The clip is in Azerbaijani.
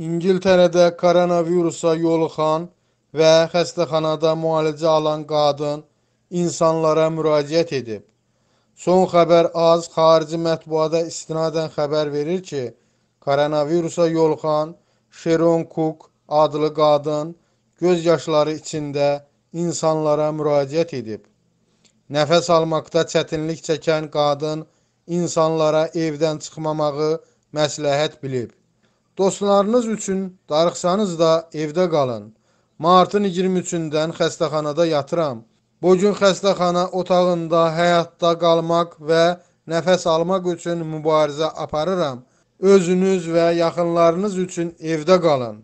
İngiltərədə koronavirusa yoluxan və xəstəxanada müalicə alan qadın insanlara müraciət edib. Son xəbər az xarici mətbuada istinadən xəbər verir ki, koronavirusa yoluxan Sharon Cook adlı qadın göz yaşları içində insanlara müraciət edib. Nəfəs almaqda çətinlik çəkən qadın insanlara evdən çıxmamağı məsləhət bilib. Dostlarınız üçün darıxsanız da evdə qalın. Martın 23-dən xəstəxanada yatıram. Bu gün xəstəxana otağında həyatda qalmaq və nəfəs almaq üçün mübarizə aparıram. Özünüz və yaxınlarınız üçün evdə qalın.